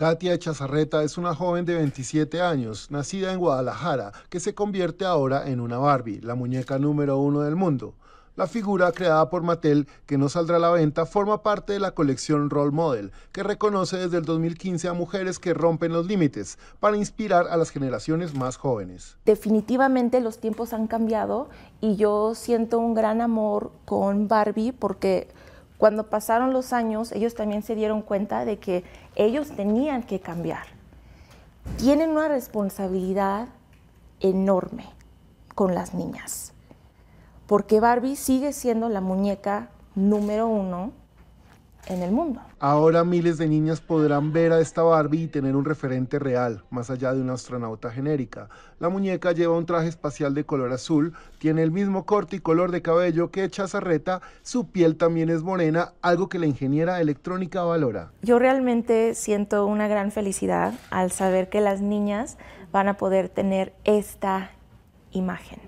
Katia Chazarreta es una joven de 27 años, nacida en Guadalajara, que se convierte ahora en una Barbie, la muñeca número uno del mundo. La figura creada por Mattel, que no saldrá a la venta, forma parte de la colección Role Model, que reconoce desde el 2015 a mujeres que rompen los límites para inspirar a las generaciones más jóvenes. Definitivamente los tiempos han cambiado y yo siento un gran amor con Barbie porque cuando pasaron los años, ellos también se dieron cuenta de que ellos tenían que cambiar. Tienen una responsabilidad enorme con las niñas, porque Barbie sigue siendo la muñeca número uno en el mundo. Ahora miles de niñas podrán ver a esta Barbie y tener un referente real, más allá de una astronauta genérica. La muñeca lleva un traje espacial de color azul, tiene el mismo corte y color de cabello que Chazarreta, su piel también es morena, algo que la ingeniera electrónica valora. Yo realmente siento una gran felicidad al saber que las niñas van a poder tener esta imagen,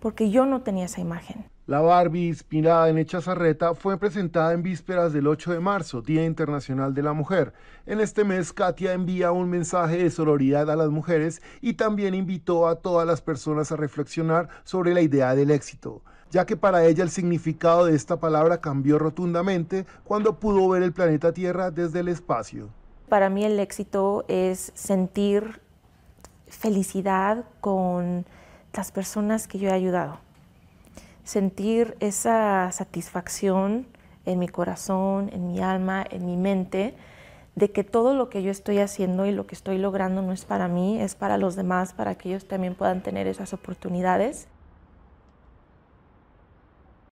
porque yo no tenía esa imagen. La Barbie, inspirada en Echazarreta, fue presentada en vísperas del 8 de marzo, Día Internacional de la Mujer. En este mes, Katia envía un mensaje de sororidad a las mujeres y también invitó a todas las personas a reflexionar sobre la idea del éxito, ya que para ella el significado de esta palabra cambió rotundamente cuando pudo ver el planeta Tierra desde el espacio. Para mí el éxito es sentir felicidad con las personas que yo he ayudado sentir esa satisfacción en mi corazón, en mi alma, en mi mente, de que todo lo que yo estoy haciendo y lo que estoy logrando no es para mí, es para los demás, para que ellos también puedan tener esas oportunidades.